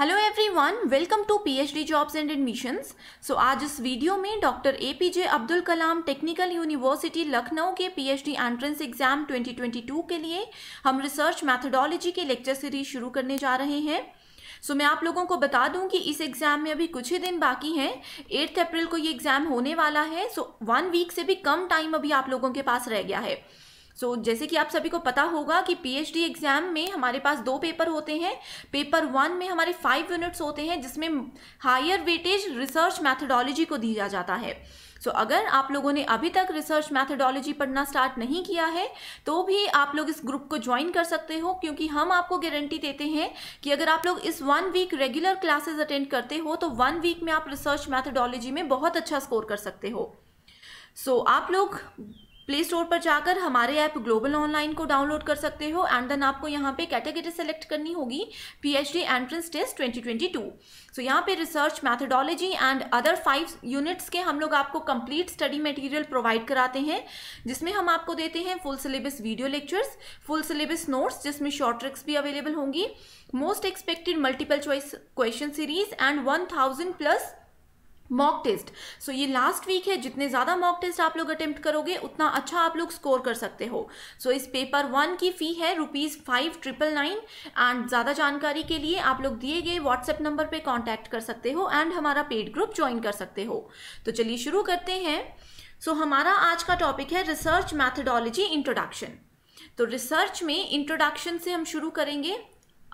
Hello everyone welcome to PhD jobs and admissions so आज इस video में doctor APJ Abdul Kalam technical university Lucknow के PhD entrance exam 2022 के लिए हम रिसर्च मैथडोलॉजी के लेक्चर सीरीज शुरू करने जा रहे हैं सो so, मैं आप लोगों को बता दूं कि इस एग्ज़ाम में अभी कुछ ही दिन बाकी हैं एट्थ अप्रैल को ये एग्ज़ाम होने वाला है सो वन वीक से भी कम टाइम अभी आप लोगों के पास रह गया है सो so, जैसे कि आप सभी को पता होगा कि पीएचडी एग्जाम में हमारे पास दो पेपर होते हैं पेपर वन में हमारे फाइव यूनिट्स होते हैं जिसमें हायर वेटेज रिसर्च मैथडोलॉजी को दिया जाता है सो so, अगर आप लोगों ने अभी तक रिसर्च मैथडोलॉजी पढ़ना स्टार्ट नहीं किया है तो भी आप लोग इस ग्रुप को ज्वाइन कर सकते हो क्योंकि हम आपको गारंटी देते हैं कि अगर आप लोग इस one week regular classes attend करते हो तो वन वीक में आप रिसर्च मैथडोलॉजी में बहुत अच्छा स्कोर कर सकते हो सो so, आप लोग प्ले स्टोर पर जाकर हमारे ऐप ग्लोबल ऑनलाइन को डाउनलोड कर सकते हो एंड देन आपको यहाँ पे कैटेगरी सेलेक्ट करनी होगी पीएचडी एंट्रेंस टेस्ट 2022 सो यहाँ पे research methodology and other five units के हम लोग आपको कंप्लीट स्टडी मटेरियल प्रोवाइड कराते हैं जिसमें हम आपको देते हैं full syllabus video lectures full syllabus notes जिसमें शॉर्ट ट्रिक्स भी अवेलेबल होंगी most expected multiple choice question series and one plus mock test so ये लास्ट वीक है जितने ज़्यादा मॉक टेस्ट आप लोग अटेम्प्ट करोगे उतना अच्छा आप लोग स्कोर कर सकते हो सो so, इस पेपर वन की फ़ी है rupees five triple nine and ज़्यादा जानकारी के लिए आप लोग दिए गए व्हाट्सएप नंबर पे कांटेक्ट कर सकते हो एंड हमारा पेड ग्रुप ज्वाइन कर सकते हो तो चलिए शुरू करते हैं सो so, हमारा आज का टॉपिक है रिसर्च मैथडोलॉजी इंट्रोडक्शन तो रिसर्च में इंट्रोडक्शन से हम शुरू करेंगे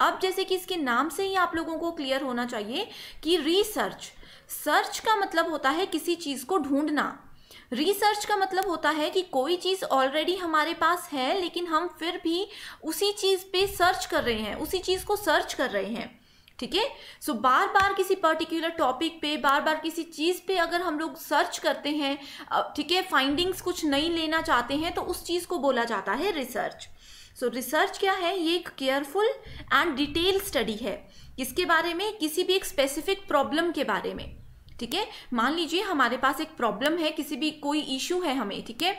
अब जैसे कि इसके नाम से ही आप लोगों को क्लियर होना चाहिए कि रिसर्च सर्च का मतलब होता है किसी चीज़ को ढूंढना रिसर्च का मतलब होता है कि कोई चीज़ ऑलरेडी हमारे पास है लेकिन हम फिर भी उसी चीज़ पे सर्च कर रहे हैं उसी चीज़ को सर्च कर रहे हैं ठीक है सो बार बार किसी पर्टिकुलर टॉपिक पे बार बार किसी चीज़ पे अगर हम लोग सर्च करते हैं ठीक है फाइंडिंग्स कुछ नहीं लेना चाहते हैं तो उस चीज़ को बोला जाता है रिसर्च सो so, रिसर्च क्या है ये एक केयरफुल एंड डिटेल स्टडी है किसके बारे में किसी भी एक स्पेसिफिक प्रॉब्लम के बारे में ठीक है मान लीजिए हमारे पास एक प्रॉब्लम है किसी भी कोई इशू है हमें ठीक है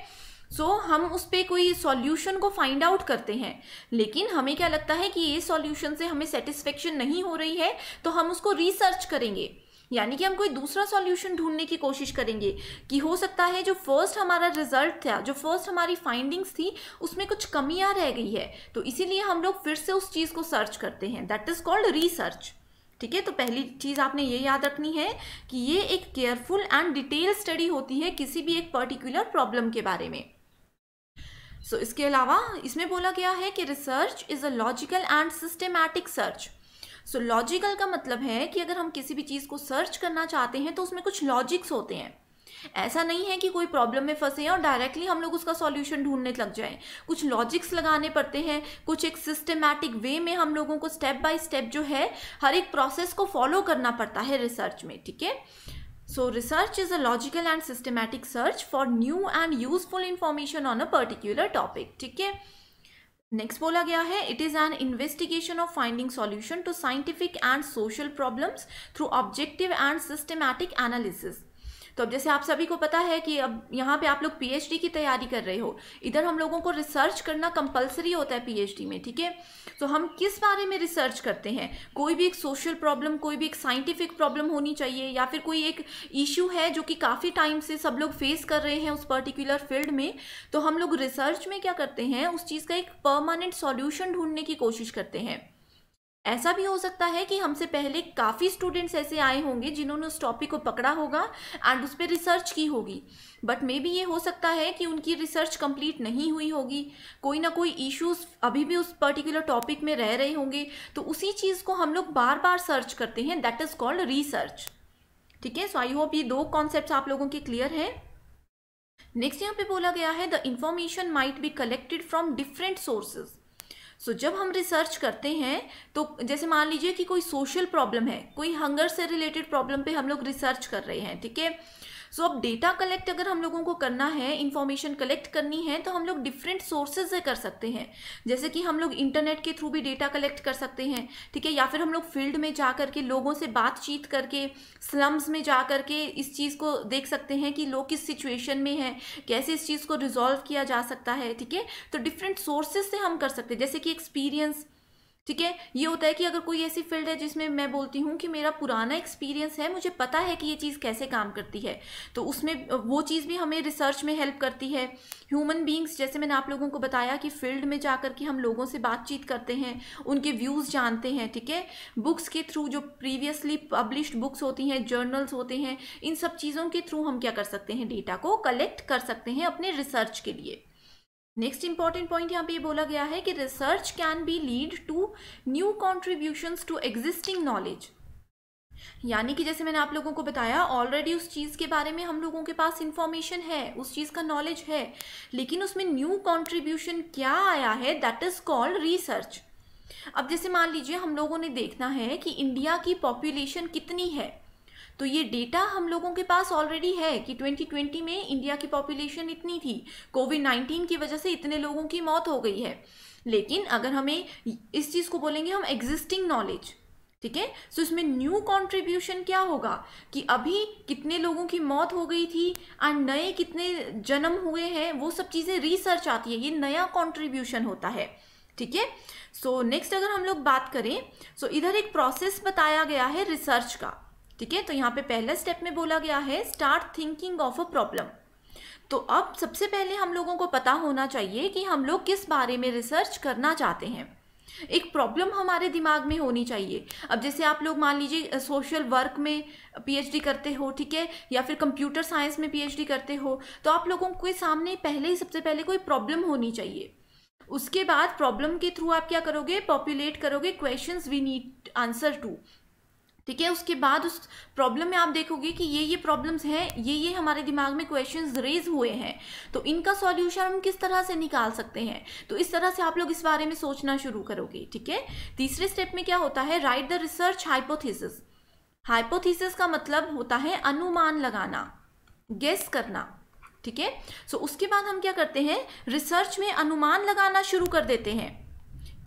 सो so, हम उस पर कोई सॉल्यूशन को फाइंड आउट करते हैं लेकिन हमें क्या लगता है कि ये सॉल्यूशन से हमें सेटिस्फेक्शन नहीं हो रही है तो हम उसको रिसर्च करेंगे यानी कि हम कोई दूसरा सॉल्यूशन ढूंढने की कोशिश करेंगे कि हो सकता है जो फर्स्ट हमारा रिजल्ट था जो फर्स्ट हमारी फाइंडिंग्स थी उसमें कुछ कमियां रह गई है तो इसीलिए हम लोग फिर से उस चीज़ को सर्च करते हैं दैट इज़ कॉल्ड रिसर्च ठीक है तो पहली चीज़ आपने ये याद रखनी है कि ये एक केयरफुल एंड डिटेल स्टडी होती है किसी भी एक पर्टिकुलर प्रॉब्लम के बारे में सो so, इसके अलावा इसमें बोला गया है कि research is a logical and systematic search so so, logical का मतलब है कि अगर हम किसी भी चीज़ को सर्च करना चाहते हैं तो उसमें कुछ लॉजिक्स होते हैं ऐसा नहीं है कि कोई प्रॉब्लम में फंसे हैं और डायरेक्टली हम लोग उसका सॉल्यूशन ढूंढने लग जाएं कुछ लॉजिक्स लगाने पड़ते हैं कुछ एक सिस्टमैटिक वे में हम लोगों को स्टेप बाय स्टेप जो है हर एक प्रोसेस को फॉलो करना पड़ता है रिसर्च में ठीक है so research is a logical and systematic search for new and useful information on a particular topic ठीक है नेक्स्ट बोला गया है it is an investigation of finding solution to scientific and social problems through objective and systematic analysis तो अब जैसे आप सभी को पता है कि अब यहाँ पे आप लोग पीएचडी की तैयारी कर रहे हो इधर हम लोगों को रिसर्च करना कंपलसरी होता है पीएचडी में ठीक है तो हम किस बारे में रिसर्च करते हैं कोई भी एक सोशल प्रॉब्लम कोई भी एक साइंटिफिक प्रॉब्लम होनी चाहिए या फिर कोई एक इशू है जो कि काफ़ी टाइम से सब लोग फेस कर रहे हैं उस पर्टिकुलर फील्ड में तो हम लोग रिसर्च में क्या करते हैं उस चीज़ का एक परमानेंट सॉल्यूशन ढूंढने की कोशिश करते हैं ऐसा भी हो सकता है कि हमसे पहले काफ़ी स्टूडेंट्स ऐसे आए होंगे जिन्होंने उस टॉपिक को पकड़ा होगा एंड उस पर रिसर्च की होगी बट मे बी ये हो सकता है कि उनकी रिसर्च कंप्लीट नहीं हुई होगी कोई ना कोई इश्यूज अभी भी उस पर्टिकुलर टॉपिक में रह रहे होंगे तो उसी चीज़ को हम लोग बार बार सर्च करते हैं दैट इज़ कॉल्ड रिसर्च ठीक है सो आई होप ये दो कॉन्सेप्ट आप लोगों के क्लियर हैं नेक्स्ट यहाँ पे बोला गया है the information might be collected from different sources so so, जब हम रिसर्च करते हैं तो जैसे मान लीजिए कि कोई सोशल प्रॉब्लम है कोई हंगर से रिलेटेड प्रॉब्लम पे हम लोग रिसर्च कर रहे हैं ठीक है सो अब डेटा कलेक्ट अगर हम लोगों को करना है इन्फॉर्मेशन कलेक्ट करनी है तो हम लोग डिफरेंट सोर्सेज से कर सकते हैं जैसे कि हम लोग इंटरनेट के थ्रू भी डेटा कलेक्ट कर सकते हैं ठीक है या फिर हम लोग फील्ड में जा करके लोगों से बातचीत करके स्लम्स में जा करके इस चीज़ को देख सकते हैं कि लोग किस सिचुएशन में हैं कैसे इस चीज़ को रिजॉल्व किया जा सकता है ठीक है तो डिफरेंट सोर्सेज से हम कर सकते हैं जैसे कि एक्सपीरियंस ठीक है ये होता है कि अगर कोई ऐसी फील्ड है जिसमें मैं बोलती हूँ कि मेरा पुराना एक्सपीरियंस है मुझे पता है कि ये चीज़ कैसे काम करती है तो उसमें वो चीज़ भी हमें रिसर्च में हेल्प करती है ह्यूमन बींग्स जैसे मैंने आप लोगों को बताया कि फील्ड में जा कर के हम लोगों से बातचीत करते हैं उनके व्यूज़ जानते हैं ठीक है बुक्स के थ्रू जो प्रीवियसली पब्लिश बुक्स होती हैं जर्नल्स होते हैं इन सब चीज़ों के थ्रू हम क्या कर सकते हैं डेटा को कलेक्ट कर सकते हैं अपने रिसर्च के लिए नेक्स्ट इंपॉर्टेंट पॉइंट यहाँ पे ये बोला गया है कि research can be lead to new contributions to existing knowledge यानी कि जैसे मैंने आप लोगों को बताया ऑलरेडी उस चीज़ के बारे में हम लोगों के पास इंफॉर्मेशन है उस चीज़ का नॉलेज है लेकिन उसमें न्यू कॉन्ट्रीब्यूशन क्या आया है दैट इज़ कॉल्ड रिसर्च अब जैसे मान लीजिए हम लोगों ने देखना है कि इंडिया की पॉपुलेशन कितनी है तो ये डेटा हम लोगों के पास ऑलरेडी है कि 2020 में इंडिया की पॉपुलेशन इतनी थी कोविड 19 की वजह से इतने लोगों की मौत हो गई है लेकिन अगर हमें इस चीज़ को बोलेंगे हम एग्जिस्टिंग नॉलेज ठीक है सो इसमें न्यू कॉन्ट्रीब्यूशन क्या होगा कि अभी कितने लोगों की मौत हो गई थी और नए कितने जन्म हुए हैं वो सब चीज़ें रिसर्च आती है ये नया कॉन्ट्रीब्यूशन होता है ठीक है सो नेक्स्ट अगर हम लोग बात करें सो so इधर एक प्रोसेस बताया गया है रिसर्च का ठीक है तो यहाँ पे पहला स्टेप में बोला गया है start thinking of a problem तो अब सबसे पहले हम लोगों को पता होना चाहिए कि हम लोग किस बारे में रिसर्च करना चाहते हैं एक प्रॉब्लम हमारे दिमाग में होनी चाहिए अब जैसे आप लोग मान लीजिए सोशल वर्क में पीएचडी करते हो ठीक है या फिर कंप्यूटर साइंस में पीएचडी करते हो तो आप लोगों के सामने पहले ही सबसे पहले कोई प्रॉब्लम होनी चाहिए उसके बाद प्रॉब्लम के थ्रू आप क्या करोगे पॉपुलेट करोगे questions we need answer to ठीक है उसके बाद उस प्रॉब्लम में आप देखोगे कि ये ये प्रॉब्लम्स हैं ये ये हमारे दिमाग में क्वेश्चंस रेज हुए हैं तो इनका सॉल्यूशन हम किस तरह से निकाल सकते हैं तो इस तरह से आप लोग इस बारे में सोचना शुरू करोगे ठीक है तीसरे स्टेप में क्या होता है right the research hypothesis hypothesis का मतलब होता है अनुमान लगाना गेस करना ठीक है सो उसके बाद हम क्या करते हैं रिसर्च में अनुमान लगाना शुरू कर देते हैं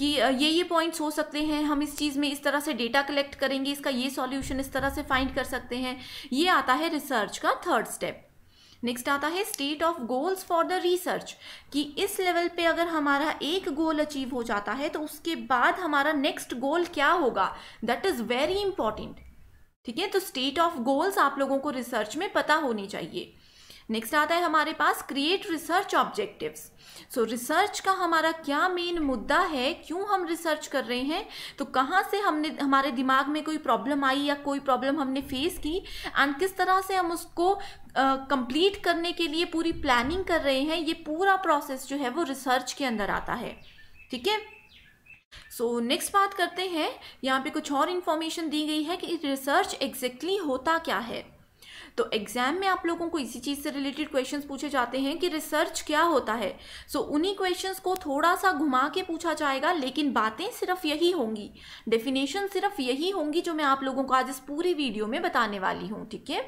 कि ये ये पॉइंट्स हो सकते हैं हम इस चीज़ में इस तरह से डेटा कलेक्ट करेंगे इसका ये सॉल्यूशन इस तरह से फाइंड कर सकते हैं ये आता है रिसर्च का थर्ड स्टेप नेक्स्ट आता है state of goals for the research कि इस लेवल पे अगर हमारा एक गोल अचीव हो जाता है तो उसके बाद हमारा नेक्स्ट गोल क्या होगा दैट इज़ वेरी इंपॉर्टेंट ठीक है तो स्टेट ऑफ गोल्स आप लोगों को रिसर्च में पता होनी चाहिए नेक्स्ट आता है हमारे पास create research objectives so research का हमारा क्या मेन मुद्दा है क्यों हम रिसर्च कर रहे हैं तो कहाँ से हमने हमारे दिमाग में कोई प्रॉब्लम आई या कोई प्रॉब्लम हमने फेस की एंड किस तरह से हम उसको कंप्लीट uh, करने के लिए पूरी प्लानिंग कर रहे हैं ये पूरा प्रोसेस जो है वो रिसर्च के अंदर आता है ठीक है सो so, नेक्स्ट बात करते हैं यहाँ पे कुछ और इन्फॉर्मेशन दी गई है कि रिसर्च एग्जैक्टली exactly होता क्या है तो एग्जाम में आप लोगों को इसी चीज़ से रिलेटेड क्वेश्चंस पूछे जाते हैं कि रिसर्च क्या होता है सो so, उन्हीं क्वेश्चंस को थोड़ा सा घुमा के पूछा जाएगा लेकिन बातें सिर्फ यही होंगी डेफिनेशन सिर्फ यही होंगी जो मैं आप लोगों को आज इस पूरी वीडियो में बताने वाली हूँ ठीक है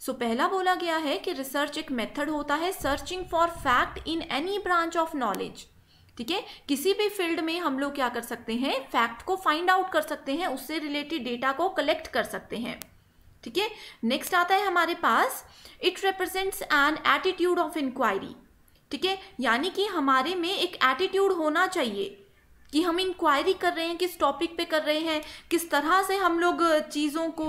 सो so, पहला बोला गया है कि रिसर्च एक मेथड होता है searching for fact in any branch of knowledge ठीक है किसी भी फील्ड में हम लोग क्या कर सकते हैं फैक्ट को फाइंड आउट कर सकते हैं उससे रिलेटेड डेटा को कलेक्ट कर सकते हैं ठीक है नेक्स्ट आता है हमारे पास it represents an attitude of inquiry ठीक है यानी कि हमारे में एक एटीट्यूड होना चाहिए कि हम इंक्वायरी कर रहे हैं किस टॉपिक पे कर रहे हैं किस तरह से हम लोग चीज़ों को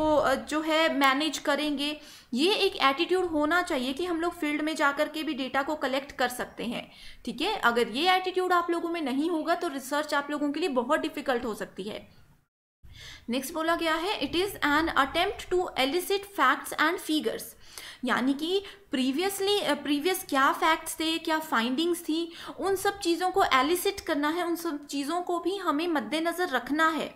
जो है मैनेज करेंगे ये एक एटीट्यूड होना चाहिए कि हम लोग फील्ड में जा कर के भी डेटा को कलेक्ट कर सकते हैं ठीक है अगर ये एटीट्यूड आप लोगों में नहीं होगा तो रिसर्च आप लोगों के लिए बहुत डिफिकल्ट हो सकती है नेक्स्ट बोला गया है it is an attempt to elicit facts and figures यानी कि प्रीवियसली प्रीवियस क्या फैक्ट्स थे क्या फाइंडिंग्स थी उन सब चीज़ों को एलिसिट करना है उन सब चीज़ों को भी हमें मद्देनज़र रखना है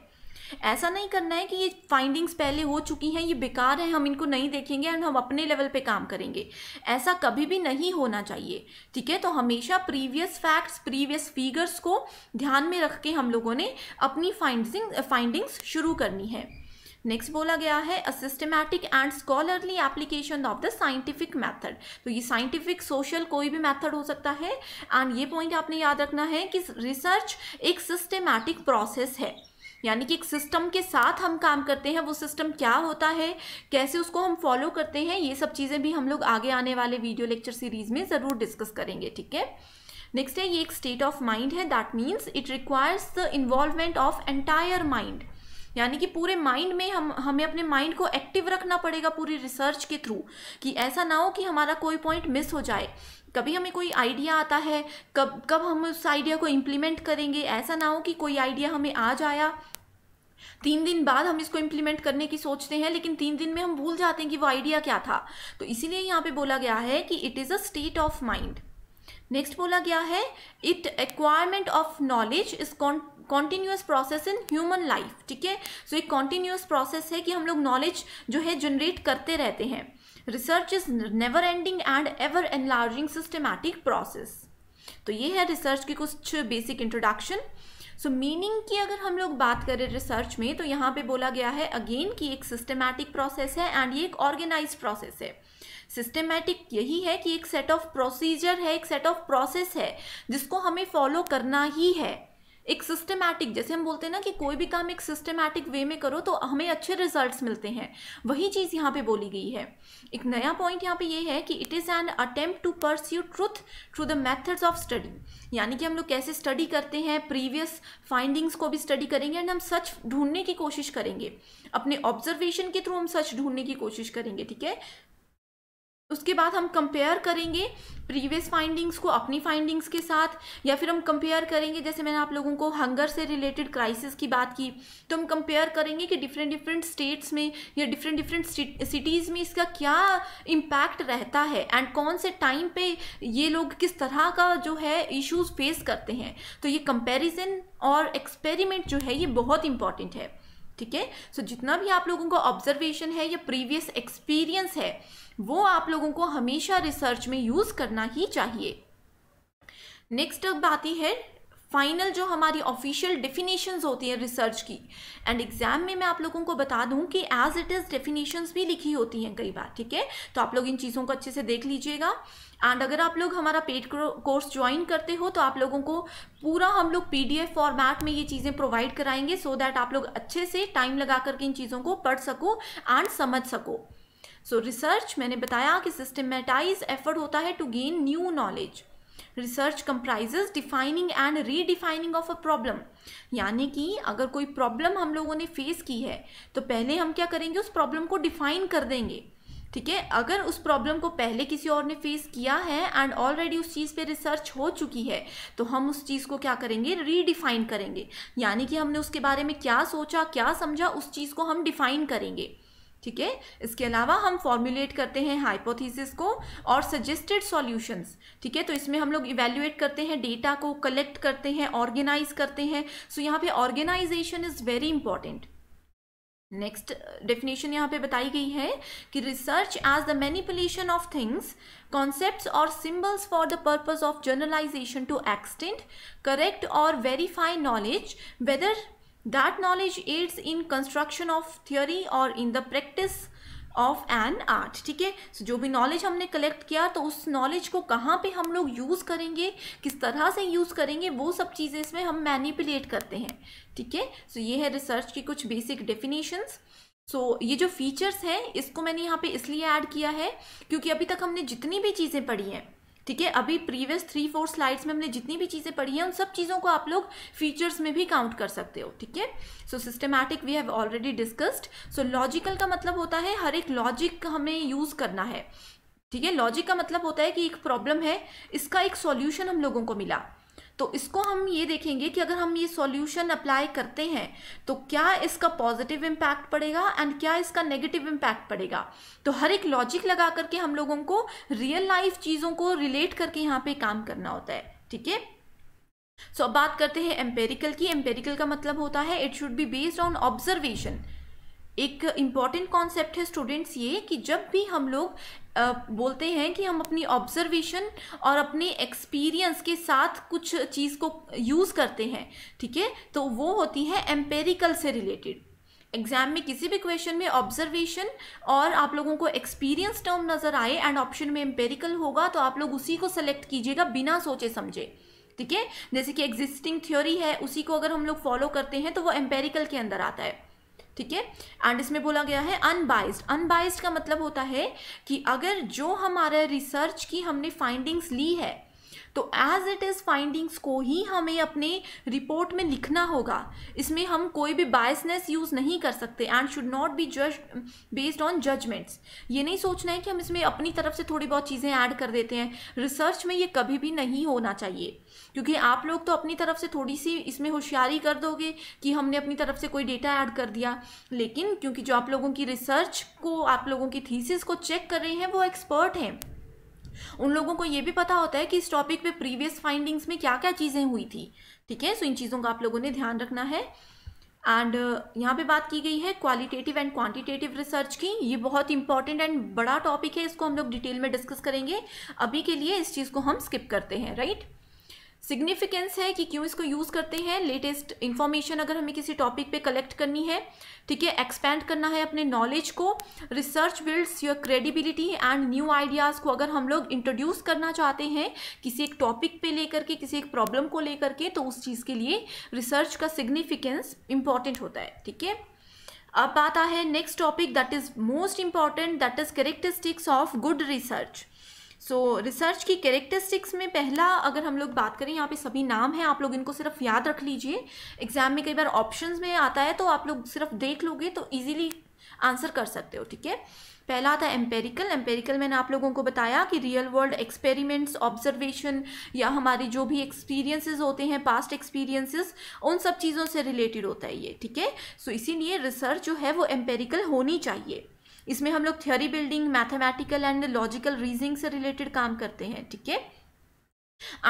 ऐसा नहीं करना है कि ये फाइंडिंग्स पहले हो चुकी हैं ये बेकार है हम इनको नहीं देखेंगे एंड हम अपने लेवल पे काम करेंगे ऐसा कभी भी नहीं होना चाहिए ठीक है तो हमेशा प्रीवियस फैक्ट्स प्रीवियस फिगर्स को ध्यान में रख के हम लोगों ने अपनी फाइंडिंग फाइंडिंग्स शुरू करनी है नेक्स्ट बोला गया है a systematic and scholarly application of the scientific method तो ये साइंटिफिक सोशल कोई भी मेथड हो सकता है एंड ये पॉइंट आपने याद रखना है कि रिसर्च एक सिस्टमैटिक प्रोसेस है यानी कि एक सिस्टम के साथ हम काम करते हैं वो सिस्टम क्या होता है कैसे उसको हम फॉलो करते हैं ये सब चीज़ें भी हम लोग आगे आने वाले वीडियो लेक्चर सीरीज में ज़रूर डिस्कस करेंगे ठीक है नेक्स्ट है ये एक स्टेट ऑफ माइंड है that means it requires the involvement of entire mind यानी कि पूरे माइंड में हम हमें अपने माइंड को एक्टिव रखना पड़ेगा पूरी रिसर्च के थ्रू कि ऐसा ना हो कि हमारा कोई पॉइंट मिस हो जाए कभी हमें कोई आइडिया आता है कब कब हम उस आइडिया को इम्प्लीमेंट करेंगे ऐसा ना हो कि कोई आइडिया हमें आ जाया तीन दिन बाद हम इसको इम्प्लीमेंट करने की सोचते हैं लेकिन तीन दिन में हम भूल जाते हैं कि वो आइडिया क्या था तो इसीलिए यहाँ पे बोला गया है कि it is a state of mind next बोला गया है it acquirement of knowledge is continuous process in human life ठीक है सो एक कॉन्टिन्यूस प्रोसेस है कि हम लोग नॉलेज जो है जनरेट करते रहते हैं research is never ending and ever enlarging systematic process तो ये है रिसर्च की कुछ बेसिक इंट्रोडक्शन सो मीनिंग की अगर हम लोग बात करें रिसर्च में तो यहाँ पे बोला गया है अगेन कि एक सिस्टमैटिक प्रोसेस है एंड ये एक ऑर्गेनाइज प्रोसेस है सिस्टमैटिक यही है कि एक सेट ऑफ प्रोसीजर है एक सेट ऑफ प्रोसेस है जिसको हमें फॉलो करना ही है एक सिस्टमैटिक जैसे हम बोलते हैं ना कि कोई भी काम एक सिस्टमैटिक वे में करो तो हमें अच्छे रिजल्ट्स मिलते हैं वही चीज़ यहाँ पे बोली गई है एक नया पॉइंट यहाँ पे ये यह है कि it is an attempt to pursue truth through the methods of study यानी कि हम लोग कैसे स्टडी करते हैं प्रीवियस फाइंडिंग्स को भी स्टडी करेंगे एंड हम सच ढूंढने की कोशिश करेंगे अपने ऑब्जर्वेशन के थ्रू हम सच ढूंढने की कोशिश करेंगे ठीक है उसके बाद हम कंपेयर करेंगे प्रीवियस फाइंडिंग्स को अपनी फाइंडिंग्स के साथ या फिर हम कंपेयर करेंगे जैसे मैंने आप लोगों को हंगर से रिलेटेड क्राइसिस की बात की तो हम कंपेयर करेंगे कि डिफरेंट डिफरेंट स्टेट्स में या डिफरेंट डिफरेंट सिटीज़ में इसका क्या इम्पैक्ट रहता है एंड कौन से टाइम पे ये लोग किस तरह का जो है इश्यूज़ फेस करते हैं तो ये कंपेरिजन और एक्सपेरिमेंट जो है ये बहुत इंपॉर्टेंट है ठीक है सो जितना भी आप लोगों का ऑब्जर्वेशन है या प्रीवियस एक्सपीरियंस है वो आप लोगों को हमेशा रिसर्च में यूज़ करना ही चाहिए नेक्स्ट अब आती है फाइनल जो हमारी ऑफिशियल डेफिनेशंस होती हैं रिसर्च की एंड एग्जाम में मैं आप लोगों को बता दूं कि एज इट इज़ डेफिनेशंस भी लिखी होती हैं कई बार ठीक है तो आप लोग इन चीज़ों को अच्छे से देख लीजिएगा एंड अगर आप लोग हमारा पेड कोर्स ज्वाइन करते हो तो आप लोगों को पूरा हम लोग पी फॉर्मेट में ये चीज़ें प्रोवाइड कराएंगे सो so दैट आप लोग अच्छे से टाइम लगा करके इन चीज़ों को पढ़ सको एंड समझ सको सो so, रिसर्च मैंने बताया कि सिस्टमेटाइज एफर्ट होता है to gain new knowledge research comprises defining and redefining of a problem यानी कि अगर कोई प्रॉब्लम हम लोगों ने फेस की है तो पहले हम क्या करेंगे उस प्रॉब्लम को डिफाइन कर देंगे ठीक है अगर उस प्रॉब्लम को पहले किसी और ने फेस किया है एंड ऑलरेडी उस चीज़ पे रिसर्च हो चुकी है तो हम उस चीज़ को क्या करेंगे रीडिफाइन करेंगे यानी कि हमने उसके बारे में क्या सोचा क्या समझा उस चीज़ को हम डिफाइन करेंगे ठीक है इसके अलावा हम फॉर्मुलेट करते हैं हाइपोथीसिस को और सजेस्टेड सॉल्यूशंस ठीक है तो इसमें हम लोग इवेल्युएट करते हैं डेटा को कलेक्ट करते हैं ऑर्गेनाइज करते हैं सो so, यहाँ पे organisation is very important next definition यहाँ पे बताई गई है कि research as the manipulation of things concept और symbols for the purpose of generalisation to extend correct और verify knowledge whether That knowledge aids in construction of theory or in the practice of an art ठीक है सो जो भी knowledge हमने collect किया तो उस नॉलेज को कहाँ पे हम लोग यूज़ करेंगे किस तरह से यूज़ करेंगे वो सब चीज़ें इसमें हम मैनिपुलेट करते हैं ठीक है सो ये है रिसर्च की कुछ बेसिक डेफिनेशंस सो so, ये जो फीचर्स हैं इसको मैंने यहाँ पे इसलिए ऐड किया है क्योंकि अभी तक हमने जितनी भी चीज़ें पढ़ी हैं ठीक है अभी प्रीवियस थ्री फोर स्लाइड्स में हमने जितनी भी चीज़ें पढ़ी हैं उन सब चीज़ों को आप लोग फीचर्स में भी काउंट कर सकते हो ठीक है so systematic we have already discussed so logical का मतलब होता है हर एक लॉजिक हमें यूज़ करना है ठीक है लॉजिक का मतलब होता है कि एक प्रॉब्लम है इसका एक सॉल्यूशन हम लोगों को मिला तो इसको हम ये देखेंगे कि अगर हम ये सॉल्यूशन अप्लाई करते हैं तो क्या इसका पॉजिटिव इम्पैक्ट पड़ेगा एंड क्या इसका नेगेटिव इम्पैक्ट पड़ेगा तो हर एक लॉजिक लगा करके हम लोगों को रियल लाइफ चीज़ों को रिलेट करके यहाँ पे काम करना होता है ठीक है सो अब बात करते हैं एम्पेरिकल की एम्पेरिकल का मतलब होता है it should be based on observation एक इम्पॉर्टेंट कॉन्सेप्ट है स्टूडेंट्स ये कि जब भी हम लोग बोलते हैं कि हम अपनी ऑब्जर्वेशन और अपने एक्सपीरियंस के साथ कुछ चीज़ को यूज़ करते हैं ठीक है तो वो होती है एम्पेरिकल से रिलेटेड एग्जाम में किसी भी क्वेश्चन में ऑब्जर्वेशन और आप लोगों को एक्सपीरियंस टर्म नज़र आए एंड ऑप्शन में एम्पेरिकल होगा तो आप लोग उसी को सेलेक्ट कीजिएगा बिना सोचे समझे ठीक है जैसे कि एग्जिस्टिंग थ्योरी है उसी को अगर हम लोग फॉलो करते हैं तो वो एम्पेरिकल के अंदर आता है ठीक है एंड इसमें बोला गया है अनबाइस्ड अनबाइस्ड का मतलब होता है कि अगर जो हमारे रिसर्च की हमने फाइंडिंग्स ली है तो एज इट इज़ फाइंडिंग्स को ही हमें अपने रिपोर्ट में लिखना होगा इसमें हम कोई भी बायसनेस यूज़ नहीं कर सकते एंड शुड नॉट बी जज बेस्ड ऑन जजमेंट्स ये नहीं सोचना है कि हम इसमें अपनी तरफ से थोड़ी बहुत चीज़ें ऐड कर देते हैं रिसर्च में ये कभी भी नहीं होना चाहिए क्योंकि आप लोग तो अपनी तरफ से थोड़ी सी इसमें होशियारी कर दोगे कि हमने अपनी तरफ से कोई डेटा ऐड कर दिया लेकिन क्योंकि जो आप लोगों की रिसर्च को आप लोगों की थीसिस को चेक कर रहे हैं वो एक्सपर्ट हैं उन लोगों को ये भी पता होता है कि इस टॉपिक पे प्रीवियस फाइंडिंग्स में क्या क्या चीज़ें हुई थी ठीक है सो इन चीज़ों का आप लोगों ने ध्यान रखना है एंड uh, यहाँ पे बात की गई है क्वालिटेटिव एंड क्वांटिटेटिव रिसर्च की ये बहुत इंपॉर्टेंट एंड बड़ा टॉपिक है इसको हम लोग डिटेल में डिस्कस करेंगे अभी के लिए इस चीज़ को हम स्किप करते हैं राइट right? सिग्निफिकेंस है कि क्यों इसको यूज़ करते हैं लेटेस्ट इन्फॉर्मेशन अगर हमें किसी टॉपिक पे कलेक्ट करनी है ठीक है एक्सपेंड करना है अपने नॉलेज को research builds your credibility and new ideas को अगर हम लोग इंट्रोड्यूस करना चाहते हैं किसी एक टॉपिक पे लेकर के किसी एक प्रॉब्लम को लेकर के तो उस चीज़ के लिए रिसर्च का सिग्निफिकेंस इंपॉर्टेंट होता है ठीक है अब आता है next topic that is most important that is characteristics of good research so so, research की कैरेक्टरिस्टिक्स में पहला अगर हम लोग बात करें यहाँ पे सभी नाम हैं आप लोग इनको सिर्फ याद रख लीजिए एग्जाम में कई बार ऑप्शंस में आता है तो आप लोग सिर्फ देख लोगे तो ईजिली आंसर कर सकते हो ठीक है पहला था एम्पेरिकल एम्पेरिकल मैंने आप लोगों को बताया कि रियल वर्ल्ड एक्सपेरिमेंट्स ऑब्जर्वेशन या हमारी जो भी एक्सपीरियंसेस होते हैं पास्ट एक्सपीरियंसेस उन सब चीज़ों से रिलेटेड होता है ये ठीक है सो इसीलिए रिसर्च जो है वो एम्पेरिकल होनी चाहिए इसमें हम लोग theory building mathematical and logical reasoning से रिलेटेड काम करते हैं ठीक है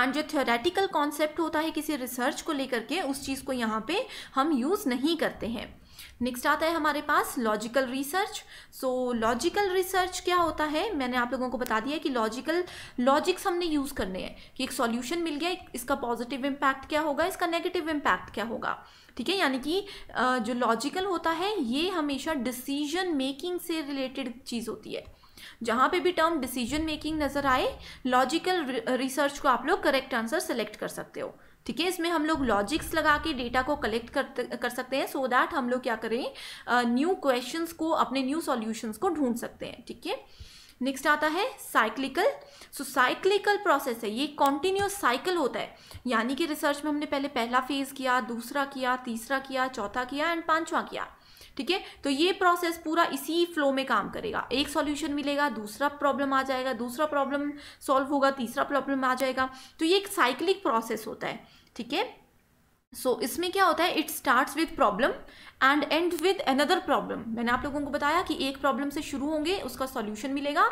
एंड जो थ्योरेटिकल कॉन्सेप्ट होता है किसी रिसर्च को लेकर के उस चीज़ को यहाँ पे हम यूज़ नहीं करते हैं नेक्स्ट आता है हमारे पास logical research so logical research क्या होता है मैंने आप लोगों को बता दिया कि लॉजिकल लॉजिक्स हमने यूज़ करने हैं कि एक सॉल्यूशन मिल गया इसका पॉजिटिव इम्पैक्ट क्या होगा इसका नेगेटिव इम्पैक्ट क्या होगा ठीक है यानी कि जो लॉजिकल होता है ये हमेशा डिसीजन मेकिंग से रिलेटेड चीज़ होती है जहाँ पे भी टर्म डिसीजन मेकिंग नज़र आए लॉजिकल रिसर्च को आप लोग करेक्ट आंसर सेलेक्ट कर सकते हो ठीक है इसमें हम लोग लॉजिक्स लगा के डेटा को कलेक्ट कर कर सकते हैं सो so दैट हम लोग क्या करें न्यू uh, क्वेश्चंस को अपने न्यू सॉल्यूशंस को ढूंढ सकते हैं ठीक है नेक्स्ट आता है साइक्लिकल सो साइक्लिकल प्रोसेस है ये कॉन्टीन्यूस साइकिल होता है यानी कि रिसर्च में हमने पहले पहला फेज़ किया दूसरा किया तीसरा किया चौथा किया एंड पांचवा किया ठीक है तो ये प्रोसेस पूरा इसी फ्लो में काम करेगा एक सॉल्यूशन मिलेगा दूसरा प्रॉब्लम आ जाएगा दूसरा प्रॉब्लम सॉल्व होगा तीसरा प्रॉब्लम आ जाएगा तो ये एक साइक्लिक प्रोसेस होता है ठीक है सो so, इसमें क्या होता है it starts with problem and end with another problem मैंने आप लोगों को बताया कि एक प्रॉब्लम से शुरू होंगे उसका सॉल्यूशन मिलेगा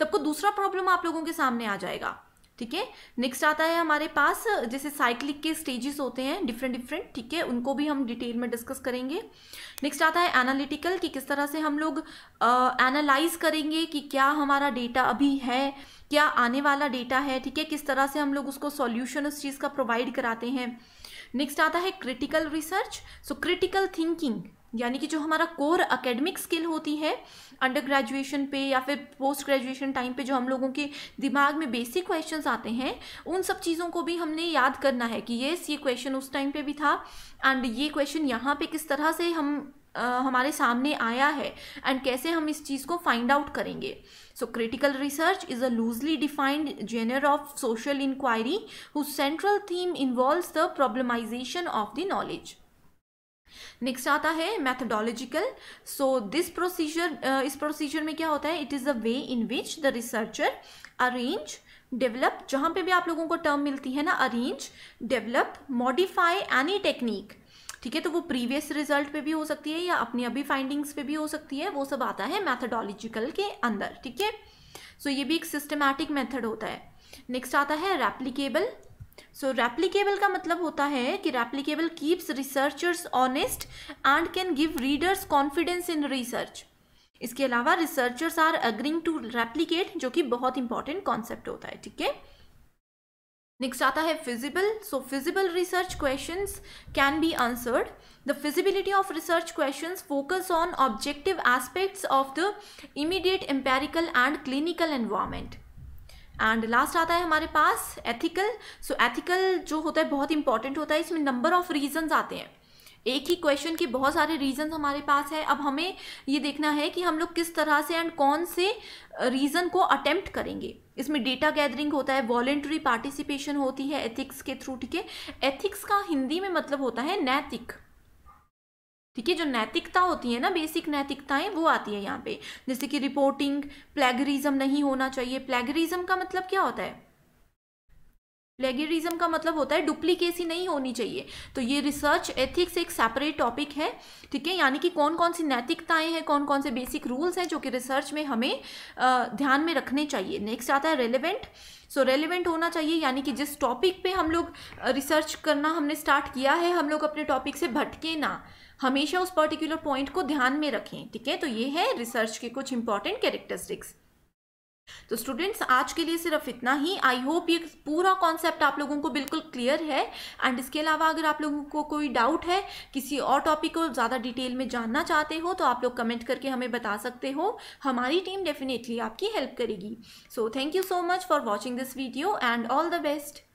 तब को दूसरा प्रॉब्लम आप लोगों के सामने आ जाएगा ठीक है नेक्स्ट आता है हमारे पास जैसे साइक्लिक के स्टेजेस होते हैं डिफरेंट डिफरेंट ठीक है उनको भी हम डिटेल में डिस्कस करेंगे नेक्स्ट आता है एनालिटिकल कि किस तरह से हम लोग एनालाइज करेंगे कि क्या हमारा डेटा अभी है क्या आने वाला डेटा है ठीक है किस तरह से हम लोग उसको सॉल्यूशन उस चीज़ का प्रोवाइड कराते हैं नेक्स्ट आता है critical research so critical thinking यानी कि जो हमारा कोर एकेडमिक स्किल होती है अंडर ग्रेजुएशन पे या फिर पोस्ट ग्रेजुएशन टाइम पे जो हम लोगों के दिमाग में बेसिक क्वेश्चंस आते हैं उन सब चीज़ों को भी हमने याद करना है कि येस ये क्वेश्चन उस टाइम पे भी था एंड ये क्वेश्चन यहाँ पे किस तरह से हम हमारे सामने आया है एंड कैसे हम इस चीज़ को फाइंड आउट करेंगे so critical research is a loosely defined genre of social inquiry who central theme involve the problematisation of the knowledge next आता है मैथडोलॉजिकल सो दिस प्रोसीजर इस प्रोसीजर में क्या होता है it is the way in which the researcher arrange develop जहाँ पे भी आप लोगों को टर्म मिलती है ना arrange develop modify any technique ठीक है तो वो प्रीवियस रिजल्ट पे भी हो सकती है या अपनी अभी फाइंडिंग्स पे भी हो सकती है वो सब आता है मैथडोलॉजिकल के अंदर ठीक है सो ये भी एक सिस्टमैटिक मेथड होता है नेक्स्ट आता है रेप्लीकेबल सो रेप्लीकेबल का मतलब होता है कि replicable keeps researchers honest and can give readers confidence in research इसके अलावा researchers are agreeing to replicate जो कि बहुत इंपॉर्टेंट कॉन्सेप्ट होता है ठीक है नेक्स्ट आता है feasible so feasible research questions can be answered the feasibility of research questions focus on objective aspects of the immediate empirical and clinical environment and last आता है हमारे पास एथिकल सो एथिकल जो होता है बहुत इंपॉर्टेंट होता है इसमें नंबर ऑफ रीजंस आते हैं एक ही क्वेश्चन के बहुत सारे रीजन हमारे पास है अब हमें ये देखना है कि हम लोग किस तरह से एंड कौन से रीजन को अटेम्प्ट करेंगे इसमें डेटा गैदरिंग होता है वॉलेंट्री पार्टिसिपेशन होती है एथिक्स के थ्रू ठीक है एथिक्स का हिंदी में मतलब होता है नैतिक ठीक है जो नैतिकता होती है ना बेसिक नैतिकताएं वो आती है यहाँ पे जैसे कि रिपोर्टिंग प्लेगरिज्म नहीं होना चाहिए प्लेगरिज्म का मतलब क्या होता है प्लेगरिज्म का मतलब होता है डुप्लीकेसी नहीं होनी चाहिए तो ये रिसर्च एथिक्स एक सेपरेट टॉपिक है ठीक है यानी कि कौन कौन सी नैतिकताएं हैं कौन कौन से बेसिक रूल्स हैं जो कि रिसर्च में हमें आ, ध्यान में रखने चाहिए नेक्स्ट आता है रेलिवेंट सो so, रेलिवेंट होना चाहिए यानी कि जिस टॉपिक पे हम लोग रिसर्च करना हमने स्टार्ट किया है हम लोग अपने टॉपिक से भटके ना हमेशा उस पर्टिकुलर पॉइंट को ध्यान में रखें ठीक है तो ये है रिसर्च के कुछ इंपॉर्टेंट कैरेक्टरिस्टिक्स तो स्टूडेंट्स आज के लिए सिर्फ इतना ही आई होप ये पूरा कॉन्सेप्ट आप लोगों को बिल्कुल क्लियर है एंड इसके अलावा अगर आप लोगों को कोई डाउट है किसी और टॉपिक को ज़्यादा डिटेल में जानना चाहते हो तो आप लोग कमेंट करके हमें बता सकते हो हमारी टीम डेफिनेटली आपकी हेल्प करेगी so thank you so much for watching this video and all the best